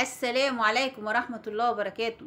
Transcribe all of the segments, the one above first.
السلام عليكم ورحمة الله وبركاته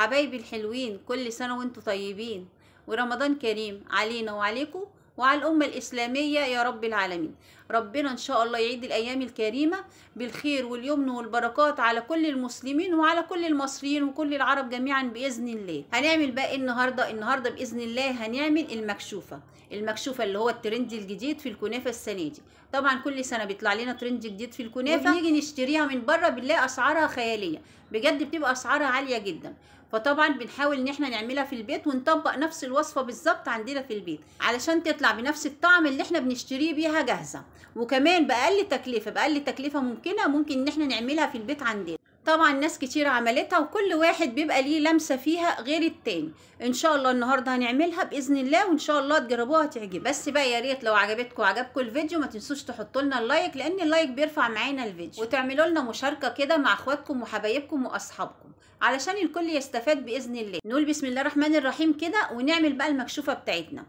حبايبي الحلوين كل سنة وانتم طيبين ورمضان كريم علينا وعليكم وعلى الأمة الإسلامية يا رب العالمين ربنا ان شاء الله يعيد الايام الكريمه بالخير واليمن والبركات على كل المسلمين وعلى كل المصريين وكل العرب جميعا باذن الله هنعمل بقى ايه النهارده النهارده باذن الله هنعمل المكشوفه المكشوفه اللي هو الترند الجديد في الكنافه السنه دي طبعا كل سنه بيطلع لنا ترند جديد في الكنافه ونيجي نشتريها من بره بنلاقي اسعارها خياليه بجد بتبقى اسعارها عاليه جدا فطبعا بنحاول ان احنا نعملها في البيت ونطبق نفس الوصفه بالظبط عندنا في البيت علشان تطلع بنفس الطعم اللي احنا بنشتريه بيها جاهزه وكمان باقل تكلفه باقل تكلفه ممكنه ممكن ان احنا نعملها في البيت عندنا طبعا ناس كتير عملتها وكل واحد بيبقى ليه لمسه فيها غير التاني ان شاء الله النهارده هنعملها باذن الله وان شاء الله تجربوها تعجب بس بقى يا ريت لو عجبتكم عجبكم الفيديو ما تنسوش تحطوا لنا اللايك لان اللايك بيرفع معانا الفيديو وتعملوا لنا مشاركه كده مع اخواتكم وحبايبكم واصحابكم علشان الكل يستفاد باذن الله نقول بسم الله الرحمن الرحيم كده ونعمل بقى المكشوفه بتاعتنا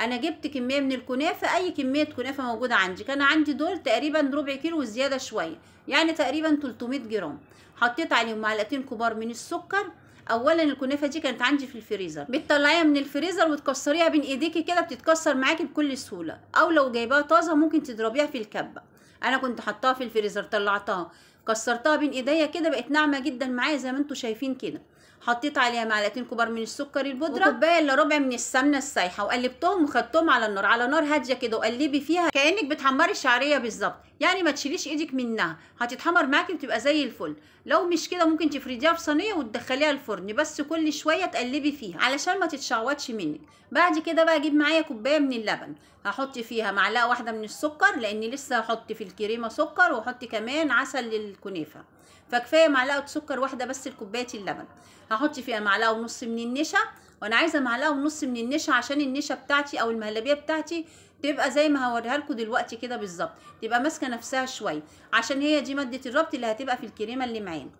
انا جبت كميه من الكنافه اي كميه كنافه موجوده عندي كان عندي دول تقريبا ربع كيلو وزياده شويه يعني تقريبا 300 جرام حطيت عليهم معلقتين كبار من السكر اولا الكنافه دي كانت عندي في الفريزر بتطلعيها من الفريزر وتكسريها بين ايديكي كده بتتكسر معاكي بكل سهوله او لو جايباها طازه ممكن تضربيها في الكبه انا كنت حطاها في الفريزر طلعتها كسرتها بين ايديا كده بقت ناعمه جدا معايا زي ما انتم شايفين كده حطيت عليها معلقتين كبار من السكر البودره وكوبايه الا ربع من السمنه السايحه وقلبتهم وخدتهم على النار على نار هاديه كده وقلبي فيها كانك بتحمري الشعريه بالظبط يعني ما تشيليش ايدك منها هتتحمر معاكي بتبقى زي الفل لو مش كده ممكن تفرديها في صينيه وتدخليها الفرن بس كل شويه تقلبي فيها علشان ما تتشعوضش منك بعد كده بقى اجيب معايا كوبايه من اللبن هحط فيها معلقه واحده من السكر لان لسه هحط في الكريمه سكر واحط كمان عسل للكنافه فكفايه معلقه سكر واحده بس لكوبايه اللبن هحط فيها معلقه ونص من النشا وانا عايزه معلقه ونص من النشا عشان النشا بتاعتي او المهلبيه بتاعتي تبقى زي ما هوريها لكم دلوقتي كده بالظبط تبقى ماسكه نفسها شويه عشان هي دي ماده الربط اللي هتبقى في الكريمه اللي معانا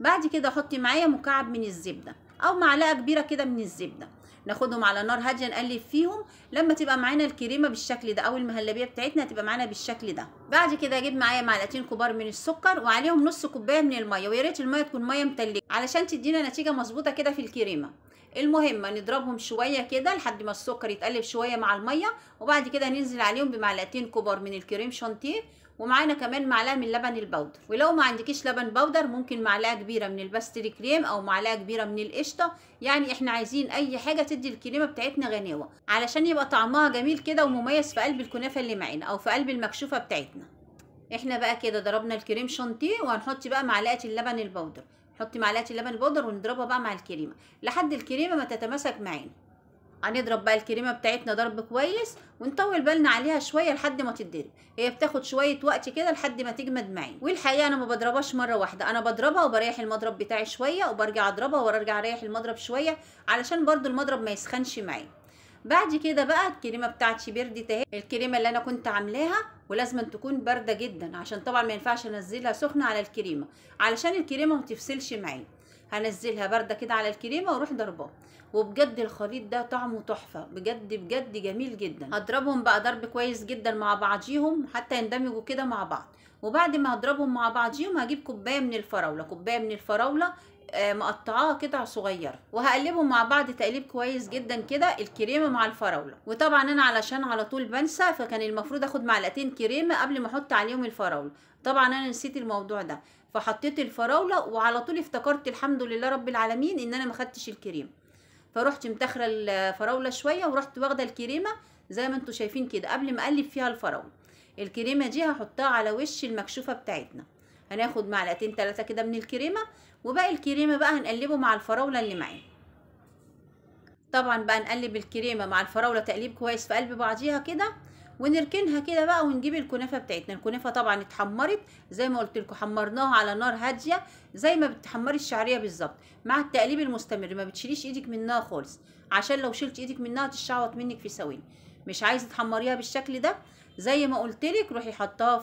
بعد كده احط معايا مكعب من الزبده او معلقه كبيره كده من الزبده ناخدهم على نار هاديه نقلب فيهم لما تبقى معانا الكريمه بالشكل ده او المهلبيه بتاعتنا هتبقى معانا بالشكل ده بعد كده اجيب معايا معلقتين كبار من السكر وعليهم نص كوبايه من الميه ويا ريت الميه تكون ميه متلجه علشان تدينا نتيجه مظبوطه كده في الكريمه المهم نضربهم شويه كده لحد ما السكر يتقلب شويه مع الميه وبعد كده ننزل عليهم بمعلقتين كبار من الكريم شانتيه ومعانا كمان معلقه من لبن البودر ولو ما عندكيش لبن بودر ممكن معلقه كبيره من الباستري كريم او معلقه كبيره من القشطه يعني احنا عايزين اي حاجه تدي الكريمه بتاعتنا غناوه علشان يبقى طعمها جميل كده ومميز في قلب الكنافه اللي معانا او في قلب المكشوفه بتاعتنا احنا بقى كده ضربنا الكريم شانتيه وهنحط بقى معلقه اللبن البودر نحط معلقه اللبن البودر ونضربها بقى مع الكريمه لحد الكريمه ما تتماسك معانا هنضرب بقى الكريمه بتاعتنا ضرب كويس ونطول بالنا عليها شويه لحد ما تتضرب هي بتاخد شويه وقت كده لحد ما تجمد معايا والحقيقه انا ما بضربهاش مره واحده انا بضربها وبريح المضرب بتاعي شويه وبرجع اضربها وارجع اريح المضرب شويه علشان برده المضرب ما يسخنش معايا بعد كده بقى الكريمه بتاعتي بردت اهي الكريمه اللي انا كنت عاملاها ولازم تكون بارده جدا عشان طبعا ما ينفعش انزلها سخنه على الكريمه علشان الكريمه ما تفصلش معايا هنزلها بارده كده على الكريمه واروح ضربها وبجد الخليط ده طعمه تحفه بجد بجد جميل جدا هضربهم بقى ضرب كويس جدا مع بعضيهم حتى يندمجوا كده مع بعض وبعد ما هضربهم مع بعضيهم هجيب كوبايه من الفراوله كوبايه من الفراوله آه، مقطعاها قطع صغيره وهقلبهم مع بعض تقليب كويس جدا كده الكريمه مع الفراوله وطبعا انا علشان على طول بنسى فكان المفروض اخد معلقتين كريمه قبل ما احط عليهم الفراوله طبعا انا نسيت الموضوع ده فحطيت الفراوله وعلى طول افتكرت الحمد لله رب العالمين ان انا ما خدتش الكريمه فروحت متخره الفراوله شويه ورحت واخده الكريمه زي ما انتم شايفين كده قبل ما اقلب فيها الفراوله الكريمه دي هحطها على وش المكشوفه بتاعتنا هناخد معلقتين ثلاثه كده من الكريمه وباقي الكريمه بقى هنقلبه مع الفراوله اللي معاه طبعا بقى نقلب الكريمه مع الفراوله تقليب كويس في قلب بعضيها كده ونركنها كده بقى ونجيب الكنافه بتاعتنا الكنافه طبعا اتحمرت زي ما قلت لكم حمرناها على نار هاديه زي ما بتحمري الشعريه بالظبط مع التقليب المستمر ما بتشيليش ايدك منها خالص عشان لو شلت ايدك منها تشعوط منك في ثواني مش عايزه تحمريها بالشكل ده زي ما قلت لك روحي حطها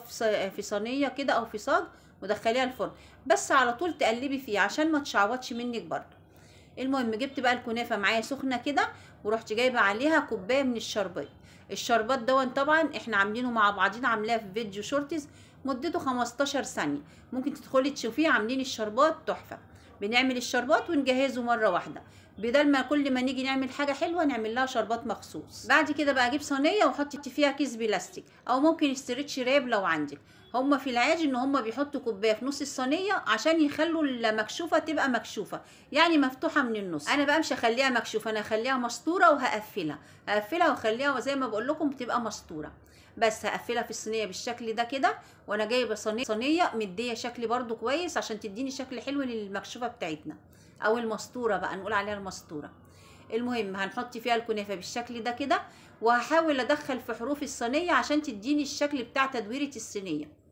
في صينيه كده او في صاج ودخليها الفرن بس على طول تقلبي فيه عشان ما تشعوضش منك برضو المهم جبت بقى الكنافه معايا سخنه كده ورحت جايبه عليها كوبايه من الشربات الشربات دون طبعا احنا عاملينه مع بعضين عاملاه في فيديو شورتز مدته 15 ثانيه ممكن تدخلي تشوفيه عاملين الشربات تحفه بنعمل الشربات ونجهزه مره واحده بدل ما كل ما نيجي نعمل حاجه حلوه نعمل لها شربات مخصوص بعد كده بقى اجيب صينيه واحط فيها كيس بلاستيك او ممكن استريتش راب لو عندك هما في العادي ان هما بيحطوا كوبايه في نص الصينيه عشان يخلوا المكشوفه تبقى مكشوفه يعني مفتوحه من النص انا بقى مش هخليها مكشوفه انا هخليها مسطوره وهقفلها هقفلها واخليها زي ما بقول لكم بتبقى مسطوره بس هقفلها في الصينيه بالشكل ده كده وانا جايبه صينيه صينيه مديه شكل برده كويس عشان تديني شكل حلو للمكشوفه بتاعتنا او المسطوره بقى نقول عليها المسطوره المهم هنحط فيها الكنافه بالشكل ده كده وهحاول ادخل في حروف الصينيه عشان تديني الشكل بتاع تدويره الصينيه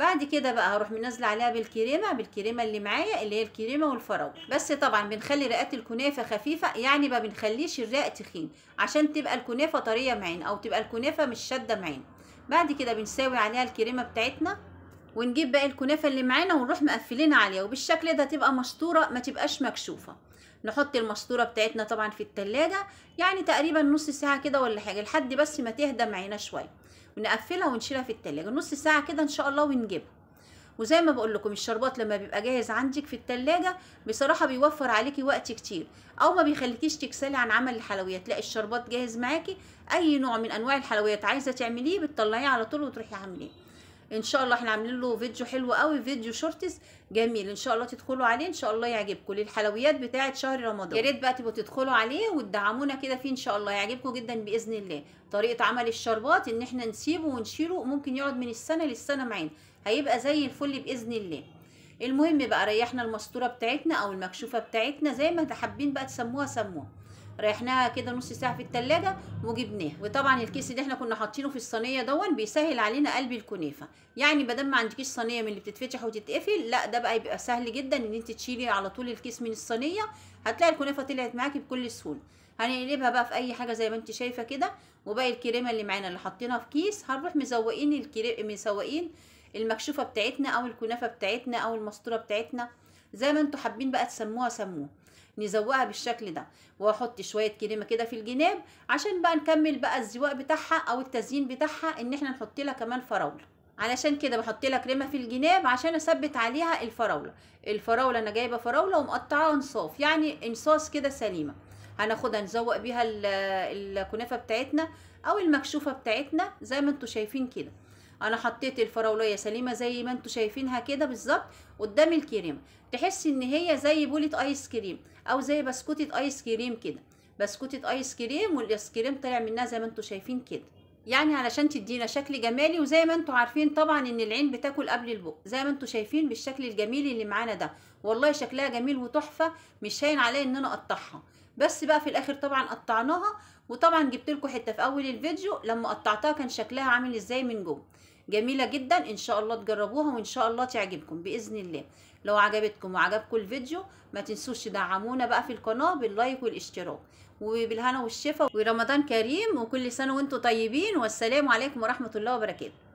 بعد كده بقى هروح منزله عليها بالكريمه بالكريمه اللي معايا اللي هي الكريمه والفراوله بس طبعا بنخلي رقات الكنافه خفيفه يعني ما بنخليش الرق تخين عشان تبقى الكنافه طريه معانا او تبقى الكنافه مش شاده معانا بعد كده بنساوي عليها الكريمه بتاعتنا ونجيب باقي الكنافه اللي معانا ونروح مقفلينها عليها وبالشكل ده تبقى مشطوره ما تبقاش مكشوفه نحط المشطوره بتاعتنا طبعا في التلاجة يعني تقريبا نص ساعه كده ولا حاجه لحد بس ما تهدى معانا شويه ونقفلها ونشيلها في التلاجة نص ساعة كده ان شاء الله ونجيبها وزي ما بقول لكم الشربات لما بيبقى جاهز عندك في التلاجة بصراحة بيوفر عليكي وقت كتير او ما بيخليكيش تكسلي عن عمل الحلويات لا الشربات جاهز معاكي اي نوع من انواع الحلويات عايزة تعمليه بتطلعيه على طول وتروحي عامليه ان شاء الله احنا عاملين له فيديو حلو قوي فيديو شورتس جميل ان شاء الله تدخلوا عليه ان شاء الله يعجبكم للحلويات بتاعه شهر رمضان يا ريت بقى تبقوا تدخلوا عليه وتدعمونا كده فيه ان شاء الله يعجبكم جدا باذن الله طريقه عمل الشربات ان احنا نسيبه ونشيله ممكن يقعد من السنه للسنه معانا هيبقى زي الفل باذن الله المهم بقى ريحنا المسطوره بتاعتنا او المكشوفه بتاعتنا زي ما حابين بقى تسموها سموها ريحناها كده نص ساعه في التلاجة وجبناها وطبعا الكيس اللي احنا كنا حاطينه في الصينيه دون بيسهل علينا قلب الكنافه يعني بدل ما عندكيش صينيه من اللي بتتفتح وتتقفل لا ده بقى يبقى سهل جدا ان انت تشيلي على طول الكيس من الصينيه هتلاقي الكنافه طلعت معاكي بكل سهوله هنقلبها بقى في اي حاجه زي ما انت شايفه كده وباقي الكريمه اللي معانا اللي حطيناها في كيس هنروح مزوقين الكريم مسوقين المكشوفه بتاعتنا او الكنافه بتاعتنا او المسطوره بتاعتنا زي ما انتوا حابين بقى تسموها سموها نزوقها بالشكل ده واحط شويه كريمه كده في الجناب عشان بقى نكمل بقى الزواق بتاعها او التزيين بتاعها ان احنا نحط لها كمان فراوله علشان كده بحط لها كريمه في الجناب عشان اثبت عليها الفراوله الفراوله انا جايبه فراوله ومقطعاها انصاف يعني انصاص كده سليمه هناخدها نزوق بيها الكنافه بتاعتنا او المكشوفه بتاعتنا زي ما انتم شايفين كده انا حطيت الفراوليه سليمه زي ما انتم شايفينها كده بالظبط قدام الكريمه تحس ان هي زي بوله ايس كريم او زي بسكوتة ايس كريم كده بسكوتة ايس كريم والايس كريم طلع منها زي ما انتم شايفين كده يعني علشان تدينا شكل جمالي وزي ما انتم عارفين طبعا ان العين بتاكل قبل البق زي ما انتم شايفين بالشكل الجميل اللي معانا ده والله شكلها جميل وتحفه مش هين عليا ان انا اقطعها بس بقى في الاخر طبعا قطعناها وطبعا جبت لكم حته في اول الفيديو لما قطعتها كان شكلها عامل ازاي من جوه جميله جدا ان شاء الله تجربوها وان شاء الله تعجبكم باذن الله لو عجبتكم وعجبكم الفيديو ما تنسوش تدعمونا بقى في القناه باللايك والاشتراك وبالهنا والشفا ورمضان كريم وكل سنه وانتم طيبين والسلام عليكم ورحمه الله وبركاته